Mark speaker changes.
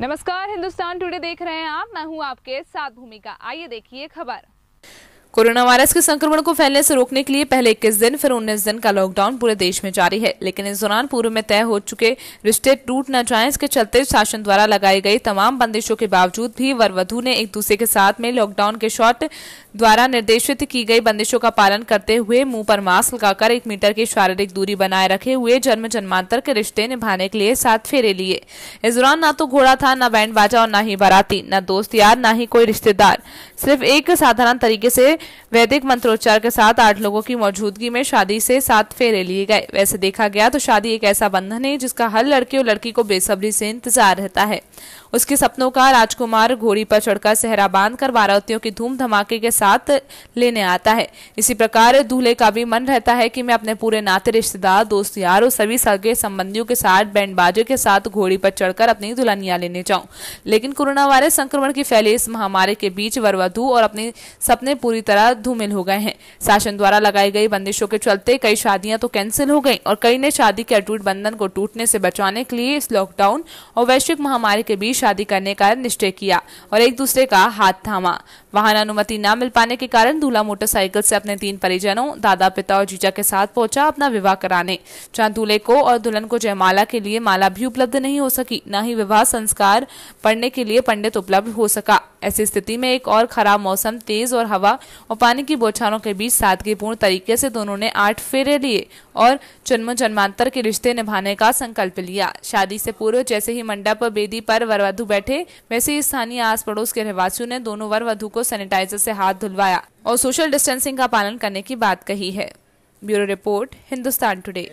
Speaker 1: नमस्कार हिंदुस्तान टुडे देख रहे हैं आप मैं हूं आपके साथ भूमिका आइए देखिए खबर कोरोना वायरस के संक्रमण को फैलने से रोकने के लिए पहले 21 दिन फिर 19 दिन का लॉकडाउन पूरे देश में जारी है लेकिन इस दौरान पूर्व में तय हो चुके रिश्ते टूट न जाएं इसके चलते शासन द्वारा लगाई गई तमाम बंदिशों के बावजूद भी वरवधु ने एक दूसरे के साथ में लॉकडाउन के शॉर्ट द्वारा निर्देशित की गई बंदिशों का पालन करते हुए मुंह पर मास्क लगाकर एक मीटर की शारीरिक दूरी बनाए रखे हुए जन्म जन्मांतर के रिश्ते निभाने के लिए साथ फेरे लिए इस दौरान न तो घोड़ा था न बैंड बाजा और न ही बाराती न दोस्त यार न ही कोई रिश्तेदार सिर्फ एक साधारण तरीके से वैदिक मंत्रोच्चार के साथ आठ लोगों की मौजूदगी में शादी से सात फेरे लिए गए वैसे देखा गया तो शादी एक ऐसा बंधन है जिसका हर लड़के और लड़की को बेसब्री से इंतजार रहता है उसके सपनों का राजकुमार घोड़ी पर चढ़कर सहरा बांधकर बारावतियों की धूम धमाके के साथ लेने आता है इसी प्रकार दूल्हे का भी मन रहता है कि मैं अपने पूरे नाते रिश्तेदार दोस्त यार और सभी सगे संबंधियों के साथ बैंड बाजे के साथ घोड़ी पर चढ़कर अपनी दुल्हनिया लेने जाऊं लेकिन कोरोना वायरस संक्रमण की फैली इस महामारी के बीच वरवधु और अपने सपने पूरी तरह धूमिल हो गए हैं शासन द्वारा लगाई गई बंदिशों के चलते कई शादियां तो कैंसिल हो गई और कई ने शादी के अटूट बंधन को टूटने से बचाने के लिए इस लॉकडाउन और वैश्विक महामारी के बीच शादी करने का निश्चय किया और एक दूसरे का हाथ थामा वाहन अनुमति न मिल पाने के कारण दूल्हा मोटरसाइकिल से अपने तीन परिजनों दादा पिता और जीजा के साथ पहुंचा अपना विवाह कराने जहां दूल्हे को और दुल्हन को जयमाला के लिए माला भी उपलब्ध नहीं हो सकी न ही विवाह संस्कार पढ़ने के लिए पंडित उपलब्ध हो सका ऐसी स्थिति में एक और खराब मौसम तेज और हवा और पानी की बोछारों के बीच सादगीपूर्ण तरीके से दोनों ने आठ फेरे लिए और जन्म जन्मांतर के रिश्ते निभाने का संकल्प लिया शादी से पूर्व जैसे ही मंडप बेदी पर वर वधु बैठे वैसे ही स्थानीय आस पड़ोस के रहवासियों ने दोनों वर वधु को सैनिटाइजर से हाथ धुलवाया और सोशल डिस्टेंसिंग का पालन करने की बात कही है ब्यूरो रिपोर्ट हिंदुस्तान टुडे